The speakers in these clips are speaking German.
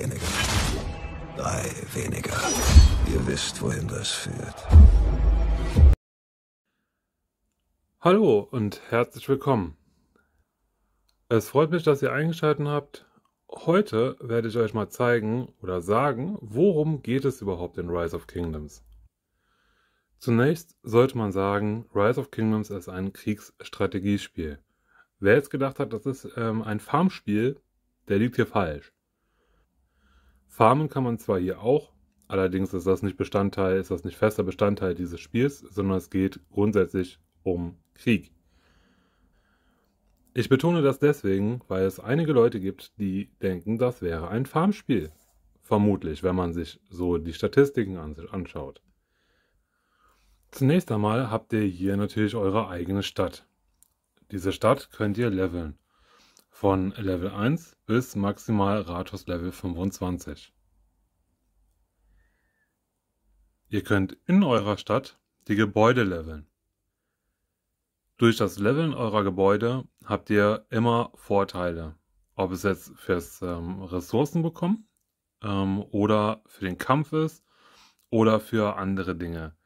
weniger. Drei weniger. Ihr wisst, wohin das führt. Hallo und herzlich willkommen. Es freut mich, dass ihr eingeschaltet habt. Heute werde ich euch mal zeigen oder sagen, worum geht es überhaupt in Rise of Kingdoms. Zunächst sollte man sagen, Rise of Kingdoms ist ein Kriegsstrategiespiel. Wer jetzt gedacht hat, das ist ähm, ein Farmspiel, der liegt hier falsch. Farmen kann man zwar hier auch, allerdings ist das nicht Bestandteil, ist das nicht fester Bestandteil dieses Spiels, sondern es geht grundsätzlich um Krieg. Ich betone das deswegen, weil es einige Leute gibt, die denken, das wäre ein Farmspiel. Vermutlich, wenn man sich so die Statistiken anschaut. Zunächst einmal habt ihr hier natürlich eure eigene Stadt. Diese Stadt könnt ihr leveln von Level 1 bis maximal Rathaus Level 25. Ihr könnt in eurer Stadt die Gebäude leveln. Durch das Leveln eurer Gebäude habt ihr immer Vorteile. Ob es jetzt fürs ähm, Ressourcen bekommen ähm, oder für den Kampf ist oder für andere Dinge.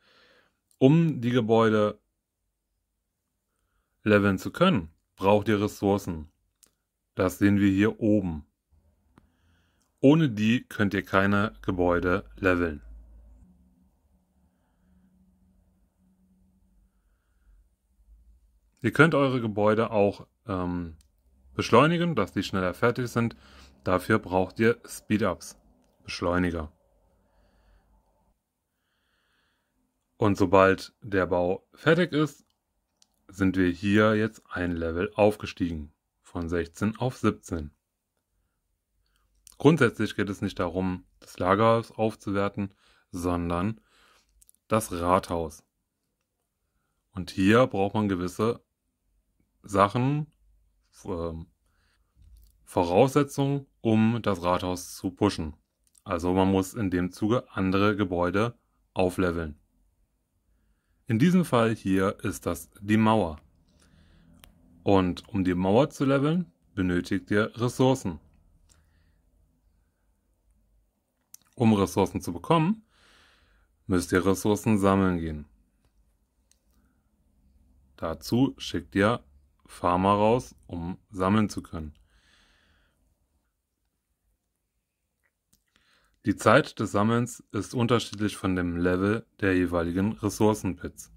Um die Gebäude leveln zu können, braucht ihr Ressourcen. Das sehen wir hier oben. Ohne die könnt ihr keine Gebäude leveln. Ihr könnt eure Gebäude auch ähm, beschleunigen, dass die schneller fertig sind. Dafür braucht ihr Speedups, Beschleuniger. Und sobald der Bau fertig ist, sind wir hier jetzt ein Level aufgestiegen von 16 auf 17. Grundsätzlich geht es nicht darum, das Lagerhaus aufzuwerten, sondern das Rathaus. Und hier braucht man gewisse Sachen, äh, Voraussetzungen, um das Rathaus zu pushen. Also man muss in dem Zuge andere Gebäude aufleveln. In diesem Fall hier ist das die Mauer. Und um die Mauer zu leveln, benötigt ihr Ressourcen. Um Ressourcen zu bekommen, müsst ihr Ressourcen sammeln gehen. Dazu schickt ihr Farmer raus, um sammeln zu können. Die Zeit des Sammelns ist unterschiedlich von dem Level der jeweiligen Ressourcenpits.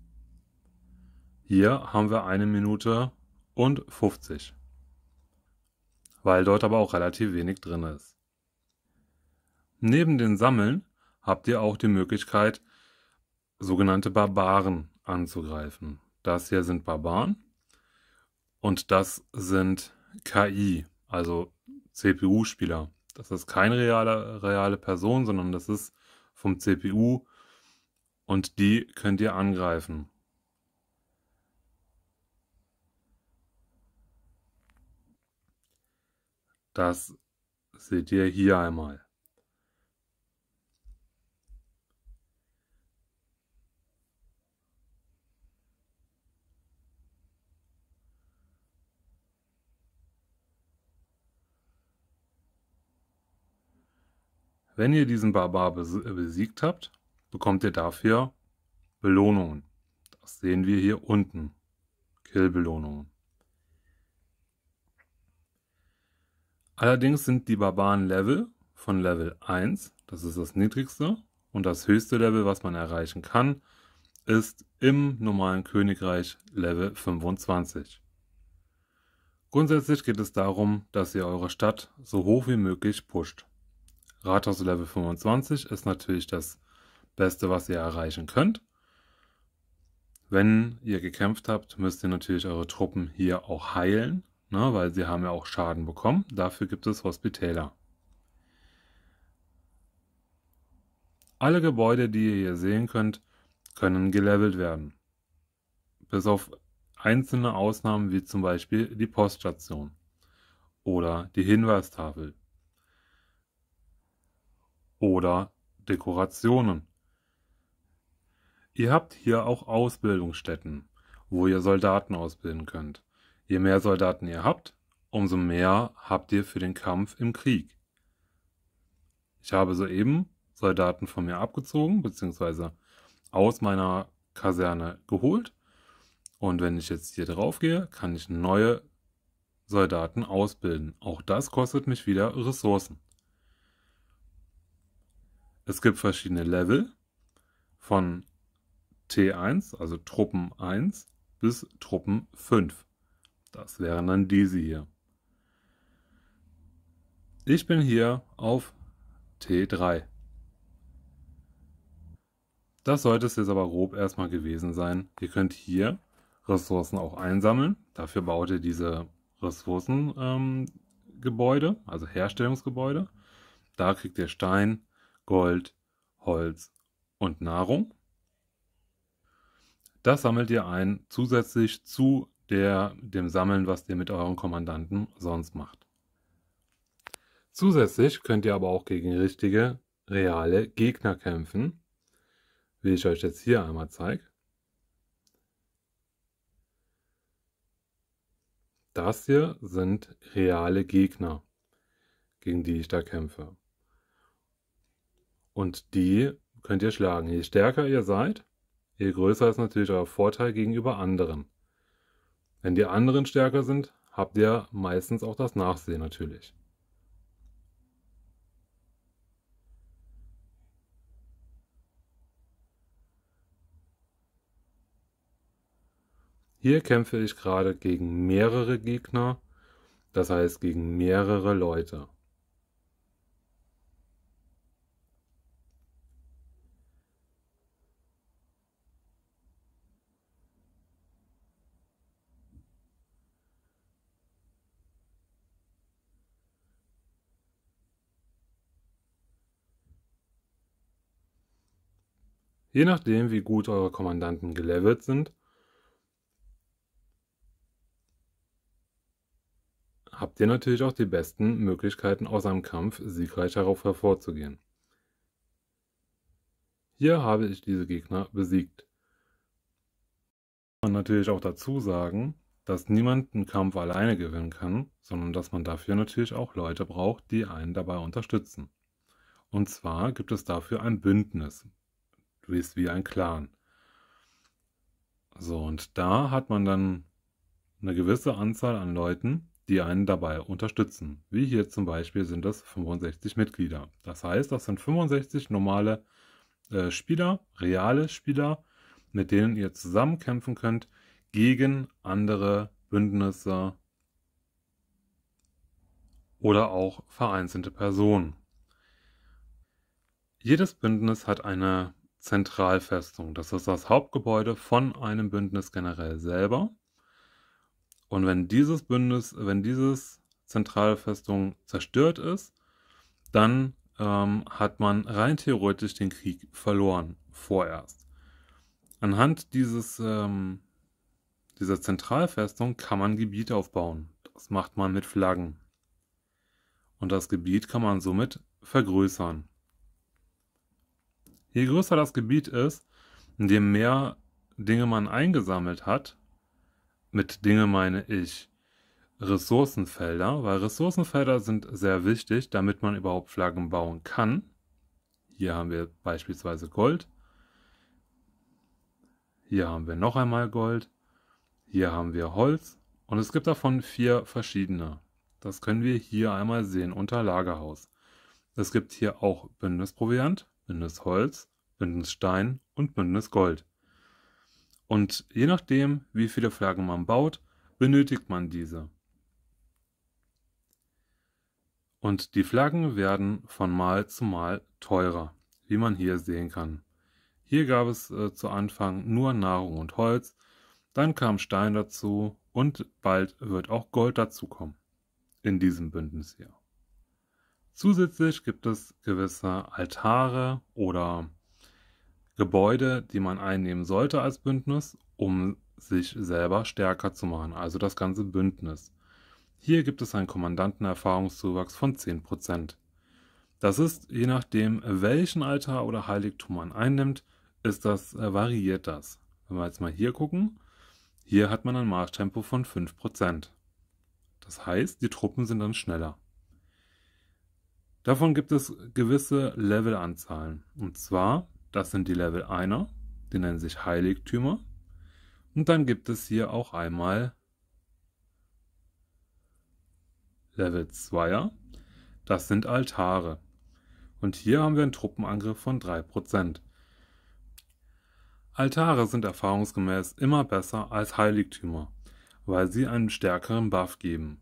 Hier haben wir eine Minute und 50, weil dort aber auch relativ wenig drin ist. Neben den Sammeln habt ihr auch die Möglichkeit, sogenannte Barbaren anzugreifen. Das hier sind Barbaren und das sind KI, also CPU-Spieler. Das ist keine reale, reale Person, sondern das ist vom CPU und die könnt ihr angreifen. Das seht ihr hier einmal. Wenn ihr diesen Barbar besiegt habt, bekommt ihr dafür Belohnungen. Das sehen wir hier unten. Kill-Belohnungen. Allerdings sind die Barbaren Level von Level 1, das ist das niedrigste, und das höchste Level, was man erreichen kann, ist im normalen Königreich Level 25. Grundsätzlich geht es darum, dass ihr eure Stadt so hoch wie möglich pusht. Rathaus Level 25 ist natürlich das Beste, was ihr erreichen könnt. Wenn ihr gekämpft habt, müsst ihr natürlich eure Truppen hier auch heilen ne, weil sie haben ja auch Schaden bekommen. Dafür gibt es Hospitäler. Alle Gebäude, die ihr hier sehen könnt, können gelevelt werden. Bis auf einzelne Ausnahmen wie zum Beispiel die Poststation oder die Hinweistafel oder Dekorationen. Ihr habt hier auch Ausbildungsstätten, wo ihr Soldaten ausbilden könnt. Je mehr Soldaten ihr habt, umso mehr habt ihr für den Kampf im Krieg. Ich habe soeben Soldaten von mir abgezogen, beziehungsweise aus meiner Kaserne geholt. Und wenn ich jetzt hier drauf gehe, kann ich neue Soldaten ausbilden. Auch das kostet mich wieder Ressourcen. Es gibt verschiedene Level von T1, also Truppen 1, bis Truppen 5. Das wären dann diese hier. Ich bin hier auf T3. Das sollte es jetzt aber grob erstmal gewesen sein. Ihr könnt hier Ressourcen auch einsammeln. Dafür baut ihr diese Ressourcengebäude, ähm, also Herstellungsgebäude. Da kriegt ihr Stein, Gold, Holz und Nahrung. Das sammelt ihr ein zusätzlich zu der, dem Sammeln, was ihr mit euren Kommandanten sonst macht. Zusätzlich könnt ihr aber auch gegen richtige, reale Gegner kämpfen, wie ich euch jetzt hier einmal zeige. Das hier sind reale Gegner, gegen die ich da kämpfe. Und die könnt ihr schlagen. Je stärker ihr seid, je größer ist natürlich euer Vorteil gegenüber anderen. Wenn die anderen stärker sind, habt ihr meistens auch das Nachsehen natürlich. Hier kämpfe ich gerade gegen mehrere Gegner, das heißt gegen mehrere Leute. Je nachdem, wie gut eure Kommandanten gelevelt sind, habt ihr natürlich auch die besten Möglichkeiten aus einem Kampf siegreich darauf hervorzugehen. Hier habe ich diese Gegner besiegt. Man natürlich auch dazu sagen, dass niemand einen Kampf alleine gewinnen kann, sondern dass man dafür natürlich auch Leute braucht, die einen dabei unterstützen. Und zwar gibt es dafür ein Bündnis, Du bist wie ein Clan. So, und da hat man dann eine gewisse Anzahl an Leuten, die einen dabei unterstützen. Wie hier zum Beispiel sind das 65 Mitglieder. Das heißt, das sind 65 normale äh, Spieler, reale Spieler, mit denen ihr zusammenkämpfen könnt gegen andere Bündnisse oder auch vereinzelte Personen. Jedes Bündnis hat eine Zentralfestung. Das ist das Hauptgebäude von einem Bündnis generell selber. Und wenn dieses Bündnis, wenn dieses Zentralfestung zerstört ist, dann ähm, hat man rein theoretisch den Krieg verloren vorerst. Anhand dieses, ähm, dieser Zentralfestung kann man Gebiet aufbauen. Das macht man mit Flaggen. Und das Gebiet kann man somit vergrößern. Je größer das Gebiet ist, in dem mehr Dinge man eingesammelt hat, mit Dinge meine ich Ressourcenfelder, weil Ressourcenfelder sind sehr wichtig, damit man überhaupt Flaggen bauen kann. Hier haben wir beispielsweise Gold. Hier haben wir noch einmal Gold. Hier haben wir Holz. Und es gibt davon vier verschiedene. Das können wir hier einmal sehen unter Lagerhaus. Es gibt hier auch Bündnisproviant. Bündnis Holz, Bündnis Stein und Bündnis Gold. Und je nachdem, wie viele Flaggen man baut, benötigt man diese. Und die Flaggen werden von Mal zu Mal teurer, wie man hier sehen kann. Hier gab es äh, zu Anfang nur Nahrung und Holz, dann kam Stein dazu und bald wird auch Gold dazukommen. In diesem Bündnis hier. Zusätzlich gibt es gewisse Altare oder Gebäude, die man einnehmen sollte als Bündnis, um sich selber stärker zu machen, also das ganze Bündnis. Hier gibt es einen Kommandantenerfahrungszuwachs von 10%. Das ist, je nachdem, welchen Altar oder Heiligtum man einnimmt, ist das, äh, variiert das. Wenn wir jetzt mal hier gucken, hier hat man ein Marschtempo von 5%. Das heißt, die Truppen sind dann schneller. Davon gibt es gewisse Levelanzahlen. Und zwar, das sind die Level 1er, die nennen sich Heiligtümer. Und dann gibt es hier auch einmal Level 2er, das sind Altare. Und hier haben wir einen Truppenangriff von 3%. Altare sind erfahrungsgemäß immer besser als Heiligtümer, weil sie einen stärkeren Buff geben.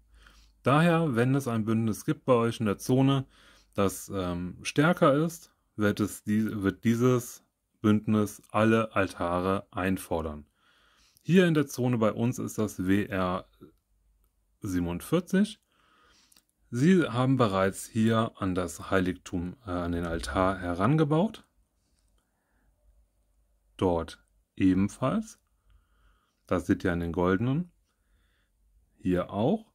Daher, wenn es ein Bündnis gibt bei euch in der Zone, das ähm, stärker ist, wird, es die, wird dieses Bündnis alle Altare einfordern. Hier in der Zone bei uns ist das WR 47. Sie haben bereits hier an das Heiligtum, äh, an den Altar herangebaut. Dort ebenfalls. Das seht ihr an den goldenen. Hier auch.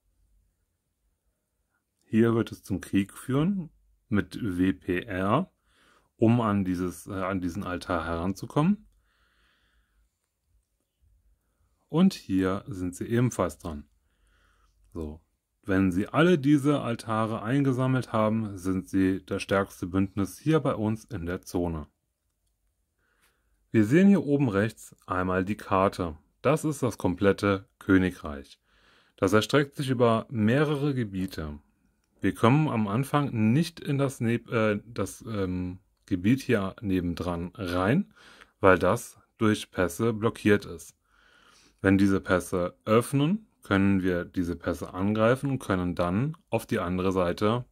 Hier wird es zum Krieg führen mit WPR, um an, dieses, äh, an diesen Altar heranzukommen. Und hier sind sie ebenfalls dran. So. Wenn Sie alle diese Altare eingesammelt haben, sind Sie das stärkste Bündnis hier bei uns in der Zone. Wir sehen hier oben rechts einmal die Karte. Das ist das komplette Königreich. Das erstreckt sich über mehrere Gebiete. Wir kommen am Anfang nicht in das, Neb äh, das ähm, Gebiet hier nebendran rein, weil das durch Pässe blockiert ist. Wenn diese Pässe öffnen, können wir diese Pässe angreifen und können dann auf die andere Seite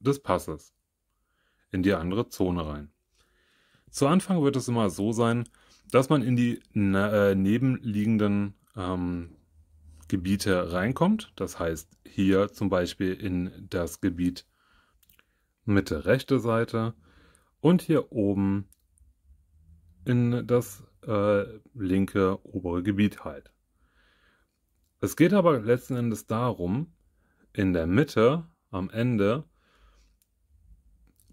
des Passes in die andere Zone rein. Zu Anfang wird es immer so sein, dass man in die äh, nebenliegenden ähm, Gebiete reinkommt. Das heißt hier zum Beispiel in das Gebiet Mitte rechte Seite und hier oben in das äh, linke obere Gebiet halt. Es geht aber letzten Endes darum, in der Mitte am Ende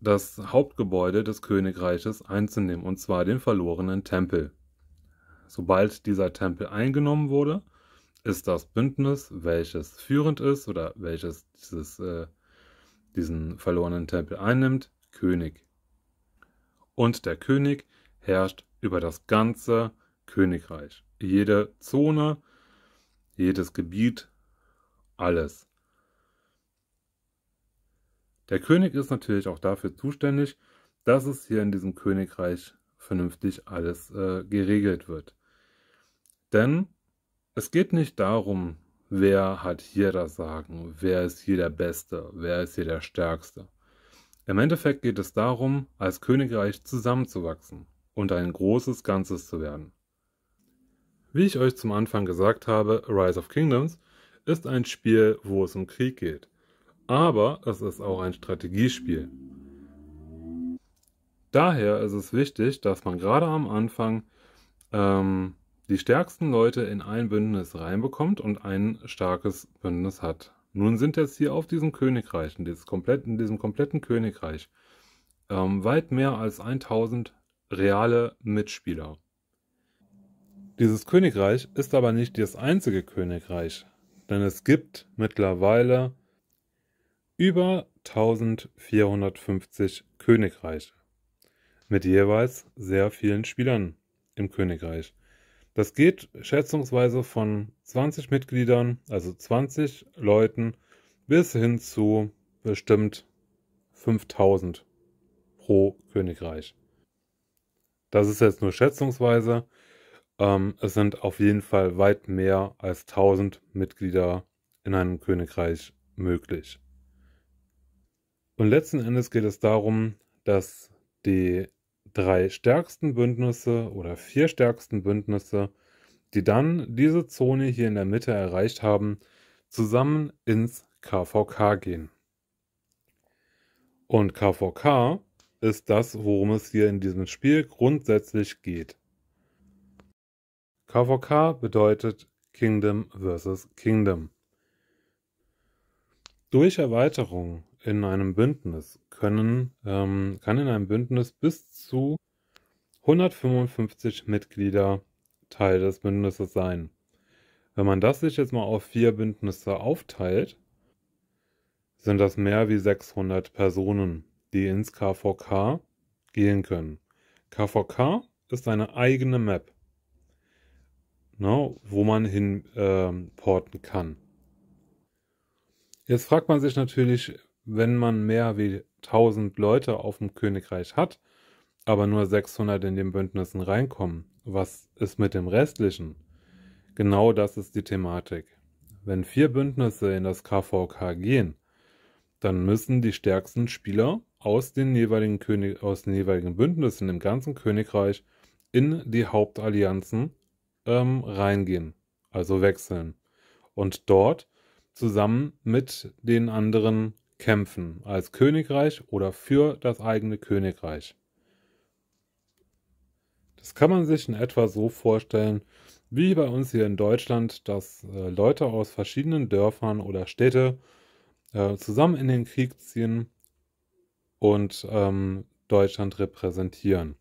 das Hauptgebäude des Königreiches einzunehmen, und zwar den verlorenen Tempel. Sobald dieser Tempel eingenommen wurde, ist das Bündnis, welches führend ist oder welches dieses, äh, diesen verlorenen Tempel einnimmt, König. Und der König herrscht über das ganze Königreich. Jede Zone, jedes Gebiet, alles. Der König ist natürlich auch dafür zuständig, dass es hier in diesem Königreich vernünftig alles äh, geregelt wird. Denn es geht nicht darum, wer hat hier das Sagen, wer ist hier der Beste, wer ist hier der Stärkste. Im Endeffekt geht es darum, als Königreich zusammenzuwachsen und ein großes Ganzes zu werden. Wie ich euch zum Anfang gesagt habe, Rise of Kingdoms ist ein Spiel, wo es um Krieg geht. Aber es ist auch ein Strategiespiel. Daher ist es wichtig, dass man gerade am Anfang ähm, die stärksten Leute in ein Bündnis reinbekommt und ein starkes Bündnis hat. Nun sind jetzt hier auf diesem Königreich, in, komplett, in diesem kompletten Königreich, ähm, weit mehr als 1000 reale Mitspieler. Dieses Königreich ist aber nicht das einzige Königreich, denn es gibt mittlerweile über 1450 Königreiche mit jeweils sehr vielen Spielern im Königreich. Das geht schätzungsweise von 20 Mitgliedern, also 20 Leuten, bis hin zu bestimmt 5000 pro Königreich. Das ist jetzt nur schätzungsweise. Ähm, es sind auf jeden Fall weit mehr als 1000 Mitglieder in einem Königreich möglich. Und letzten Endes geht es darum, dass die drei stärksten Bündnisse oder vier stärksten Bündnisse, die dann diese Zone hier in der Mitte erreicht haben, zusammen ins KVK gehen. Und KVK ist das, worum es hier in diesem Spiel grundsätzlich geht. KVK bedeutet Kingdom vs. Kingdom. Durch Erweiterungen in einem Bündnis können, ähm, kann in einem Bündnis bis zu 155 Mitglieder Teil des Bündnisses sein. Wenn man das sich jetzt mal auf vier Bündnisse aufteilt, sind das mehr wie 600 Personen, die ins KVK gehen können. KVK ist eine eigene Map, ne, wo man hin äh, porten kann. Jetzt fragt man sich natürlich, wenn man mehr wie 1000 Leute auf dem Königreich hat, aber nur 600 in den Bündnissen reinkommen, was ist mit dem restlichen? Genau das ist die Thematik. Wenn vier Bündnisse in das KVK gehen, dann müssen die stärksten Spieler aus den jeweiligen, König aus den jeweiligen Bündnissen im ganzen Königreich in die Hauptallianzen ähm, reingehen, also wechseln. Und dort zusammen mit den anderen kämpfen als Königreich oder für das eigene Königreich. Das kann man sich in etwa so vorstellen, wie bei uns hier in Deutschland, dass äh, Leute aus verschiedenen Dörfern oder Städte äh, zusammen in den Krieg ziehen und ähm, Deutschland repräsentieren.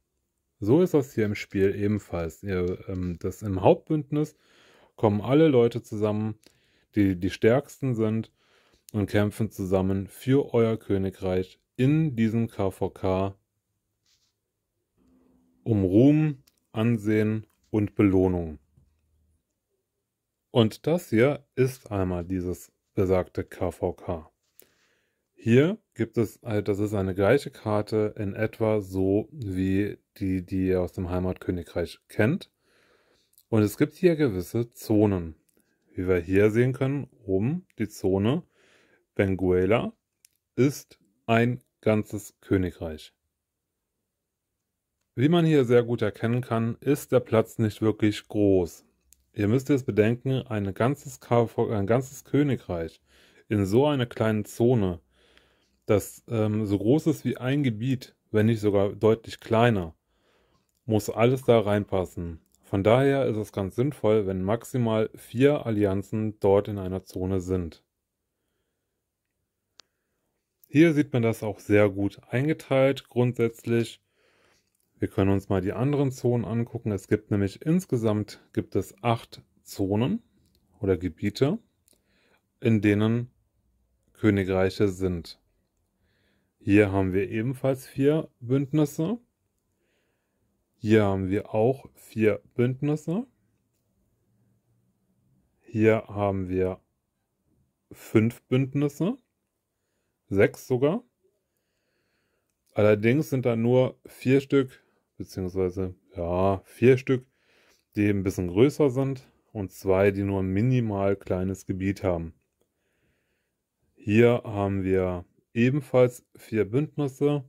So ist das hier im Spiel ebenfalls. Ihr, ähm, das Im Hauptbündnis kommen alle Leute zusammen, die die stärksten sind und kämpfen zusammen für euer Königreich in diesem KVK um Ruhm, Ansehen und Belohnung. Und das hier ist einmal dieses besagte KVK. Hier gibt es, äh, das ist eine gleiche Karte in etwa so wie die, die ihr aus dem Heimatkönigreich kennt. Und es gibt hier gewisse Zonen. Wie wir hier sehen können, oben die Zone Benguela ist ein ganzes Königreich. Wie man hier sehr gut erkennen kann, ist der Platz nicht wirklich groß. Ihr müsst jetzt bedenken, ein ganzes, ein ganzes Königreich in so einer kleinen Zone, das ähm, so groß ist wie ein Gebiet, wenn nicht sogar deutlich kleiner, muss alles da reinpassen. Von daher ist es ganz sinnvoll, wenn maximal vier Allianzen dort in einer Zone sind. Hier sieht man das auch sehr gut eingeteilt grundsätzlich. Wir können uns mal die anderen Zonen angucken. Es gibt nämlich insgesamt gibt es acht Zonen oder Gebiete, in denen Königreiche sind. Hier haben wir ebenfalls vier Bündnisse. Hier haben wir auch vier Bündnisse. Hier haben wir fünf Bündnisse sechs sogar. Allerdings sind da nur vier Stück, beziehungsweise ja, vier Stück, die ein bisschen größer sind und zwei, die nur ein minimal kleines Gebiet haben. Hier haben wir ebenfalls vier Bündnisse.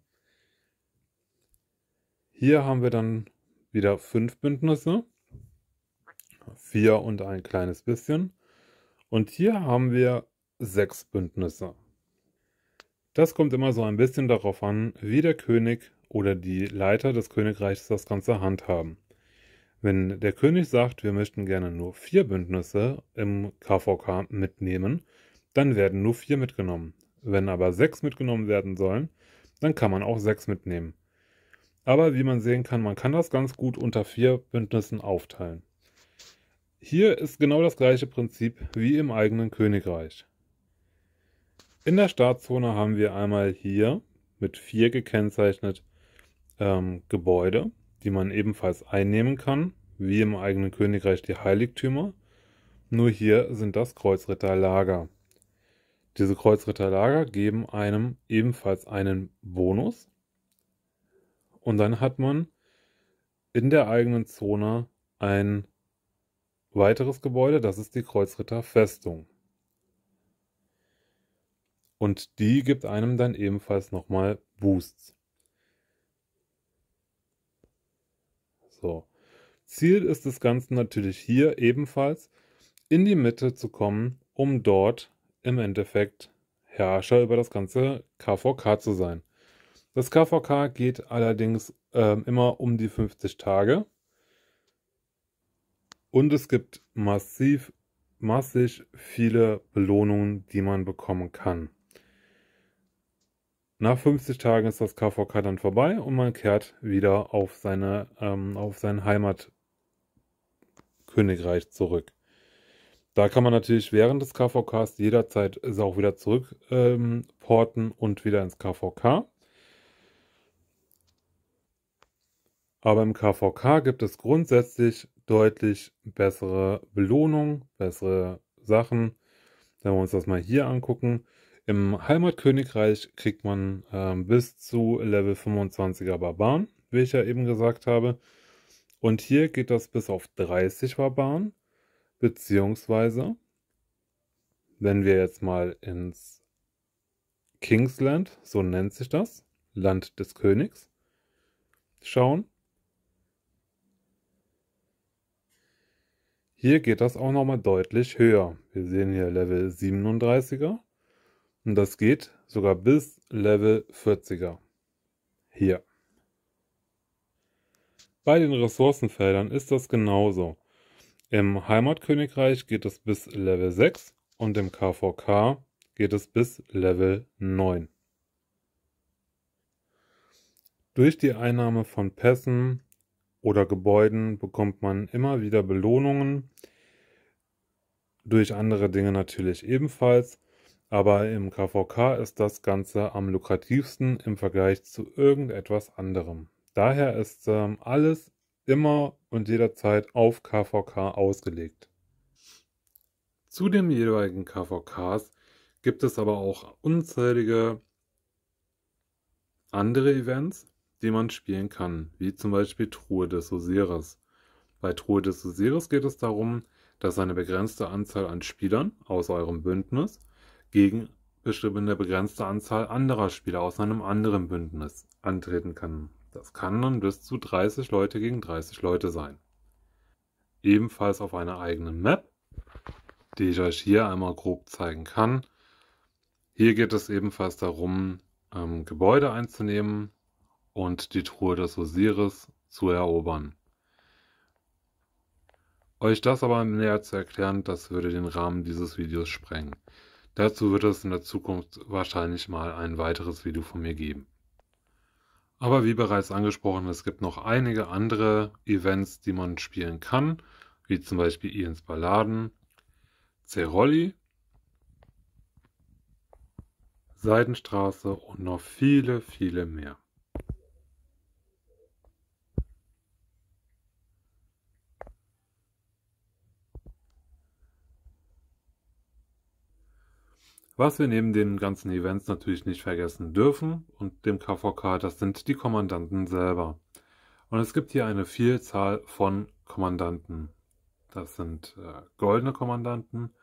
Hier haben wir dann wieder fünf Bündnisse. Vier und ein kleines bisschen. Und hier haben wir sechs Bündnisse. Das kommt immer so ein bisschen darauf an, wie der König oder die Leiter des Königreichs das Ganze handhaben. Wenn der König sagt, wir möchten gerne nur vier Bündnisse im KVK mitnehmen, dann werden nur vier mitgenommen. Wenn aber sechs mitgenommen werden sollen, dann kann man auch sechs mitnehmen. Aber wie man sehen kann, man kann das ganz gut unter vier Bündnissen aufteilen. Hier ist genau das gleiche Prinzip wie im eigenen Königreich. In der Startzone haben wir einmal hier mit vier gekennzeichnet ähm, Gebäude, die man ebenfalls einnehmen kann, wie im eigenen Königreich die Heiligtümer. Nur hier sind das Kreuzritterlager. Diese Kreuzritterlager geben einem ebenfalls einen Bonus. Und dann hat man in der eigenen Zone ein weiteres Gebäude, das ist die Kreuzritterfestung. Und die gibt einem dann ebenfalls nochmal Boosts. So. Ziel ist das Ganze natürlich hier ebenfalls in die Mitte zu kommen, um dort im Endeffekt Herrscher über das ganze KVK zu sein. Das KVK geht allerdings äh, immer um die 50 Tage und es gibt massiv, massig viele Belohnungen, die man bekommen kann. Nach 50 Tagen ist das KVK dann vorbei und man kehrt wieder auf, seine, ähm, auf sein Heimatkönigreich zurück. Da kann man natürlich während des KVKs jederzeit es äh, auch wieder zurückporten ähm, und wieder ins KVK. Aber im KVK gibt es grundsätzlich deutlich bessere Belohnung, bessere Sachen. Wenn wir uns das mal hier angucken, im Heimatkönigreich kriegt man äh, bis zu Level 25er Barbaren, wie ich ja eben gesagt habe. Und hier geht das bis auf 30 Barbaren, beziehungsweise, wenn wir jetzt mal ins Kingsland, so nennt sich das, Land des Königs, schauen. Hier geht das auch nochmal deutlich höher. Wir sehen hier Level 37er und das geht sogar bis Level 40er. Hier. Bei den Ressourcenfeldern ist das genauso. Im Heimatkönigreich geht es bis Level 6 und im KVK geht es bis Level 9. Durch die Einnahme von Pässen oder Gebäuden bekommt man immer wieder Belohnungen, durch andere Dinge natürlich ebenfalls aber im KVK ist das Ganze am lukrativsten im Vergleich zu irgendetwas anderem. Daher ist ähm, alles immer und jederzeit auf KVK ausgelegt. Zu den jeweiligen KVKs gibt es aber auch unzählige andere Events, die man spielen kann, wie zum Beispiel Truhe des Osiris. Bei Truhe des Osiris geht es darum, dass eine begrenzte Anzahl an Spielern aus eurem Bündnis gegen bestimmte begrenzte Anzahl anderer Spieler aus einem anderen Bündnis antreten kann. Das kann dann bis zu 30 Leute gegen 30 Leute sein. Ebenfalls auf einer eigenen Map, die ich euch hier einmal grob zeigen kann. Hier geht es ebenfalls darum, ähm, Gebäude einzunehmen und die Truhe des Osiris zu erobern. Euch das aber näher zu erklären, das würde den Rahmen dieses Videos sprengen. Dazu wird es in der Zukunft wahrscheinlich mal ein weiteres Video von mir geben. Aber wie bereits angesprochen, es gibt noch einige andere Events, die man spielen kann, wie zum Beispiel Ians Balladen, Cerolli, Seidenstraße und noch viele, viele mehr. Was wir neben den ganzen Events natürlich nicht vergessen dürfen und dem KVK, das sind die Kommandanten selber. Und es gibt hier eine Vielzahl von Kommandanten. Das sind äh, goldene Kommandanten.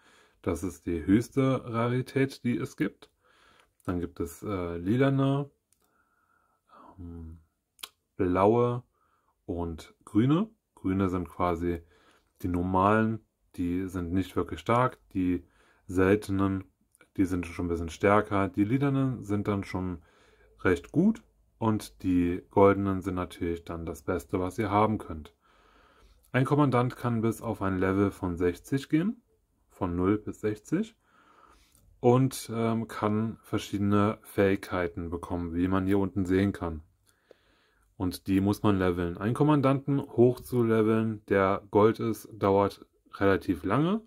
Das ist die höchste Rarität, die es gibt. Dann gibt es äh, lilane, ähm, blaue und grüne. Grüne sind quasi die normalen, die sind nicht wirklich stark. Die seltenen die sind schon ein bisschen stärker. Die lilanen sind dann schon recht gut und die goldenen sind natürlich dann das Beste, was ihr haben könnt. Ein Kommandant kann bis auf ein Level von 60 gehen, von 0 bis 60 und ähm, kann verschiedene Fähigkeiten bekommen, wie man hier unten sehen kann. Und die muss man leveln. Ein Kommandanten hoch zu leveln, der Gold ist, dauert relativ lange.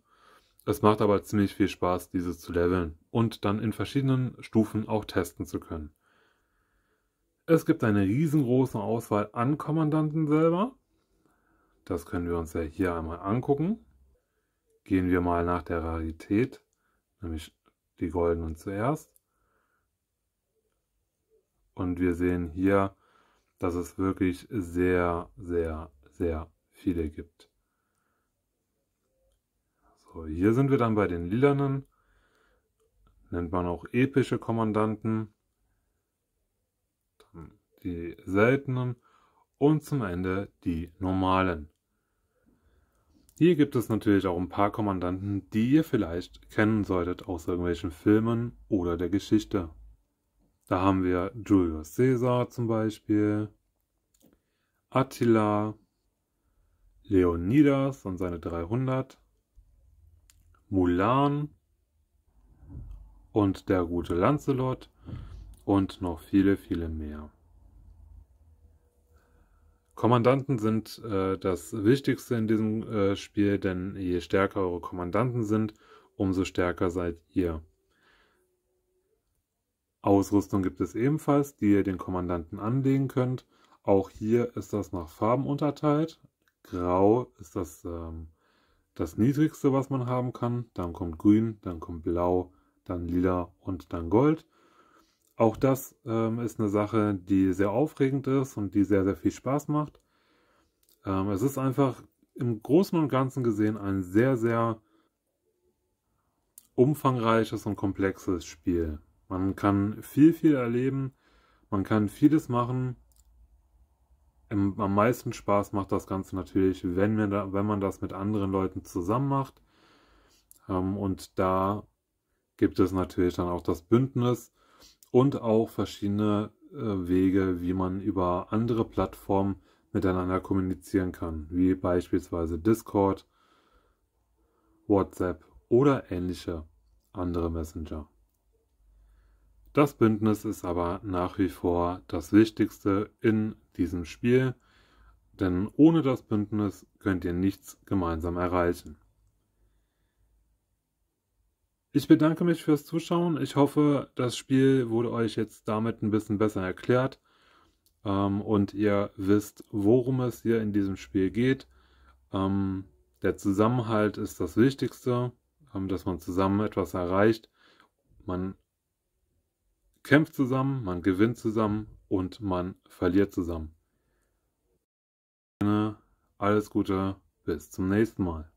Es macht aber ziemlich viel Spaß, diese zu leveln und dann in verschiedenen Stufen auch testen zu können. Es gibt eine riesengroße Auswahl an Kommandanten selber. Das können wir uns ja hier einmal angucken. Gehen wir mal nach der Rarität, nämlich die goldenen zuerst. Und wir sehen hier, dass es wirklich sehr, sehr, sehr viele gibt. So, hier sind wir dann bei den lilanen nennt man auch epische Kommandanten, dann die seltenen und zum Ende die normalen. Hier gibt es natürlich auch ein paar Kommandanten, die ihr vielleicht kennen solltet aus irgendwelchen Filmen oder der Geschichte. Da haben wir Julius Caesar zum Beispiel, Attila, Leonidas und seine 300, Mulan, und der gute Lancelot und noch viele, viele mehr. Kommandanten sind äh, das Wichtigste in diesem äh, Spiel, denn je stärker eure Kommandanten sind, umso stärker seid ihr. Ausrüstung gibt es ebenfalls, die ihr den Kommandanten anlegen könnt. Auch hier ist das nach Farben unterteilt. Grau ist das, ähm, das niedrigste, was man haben kann. Dann kommt Grün, dann kommt Blau, dann lila und dann gold. Auch das ähm, ist eine Sache, die sehr aufregend ist und die sehr, sehr viel Spaß macht. Ähm, es ist einfach im Großen und Ganzen gesehen ein sehr, sehr umfangreiches und komplexes Spiel. Man kann viel, viel erleben, man kann vieles machen. Im, am meisten Spaß macht das Ganze natürlich, wenn, da, wenn man das mit anderen Leuten zusammen macht. Ähm, und da gibt es natürlich dann auch das Bündnis und auch verschiedene äh, Wege, wie man über andere Plattformen miteinander kommunizieren kann, wie beispielsweise Discord, WhatsApp oder ähnliche andere Messenger. Das Bündnis ist aber nach wie vor das Wichtigste in diesem Spiel, denn ohne das Bündnis könnt ihr nichts gemeinsam erreichen. Ich bedanke mich fürs Zuschauen. Ich hoffe, das Spiel wurde euch jetzt damit ein bisschen besser erklärt ähm, und ihr wisst, worum es hier in diesem Spiel geht. Ähm, der Zusammenhalt ist das Wichtigste, ähm, dass man zusammen etwas erreicht. Man kämpft zusammen, man gewinnt zusammen und man verliert zusammen. Alles Gute, bis zum nächsten Mal.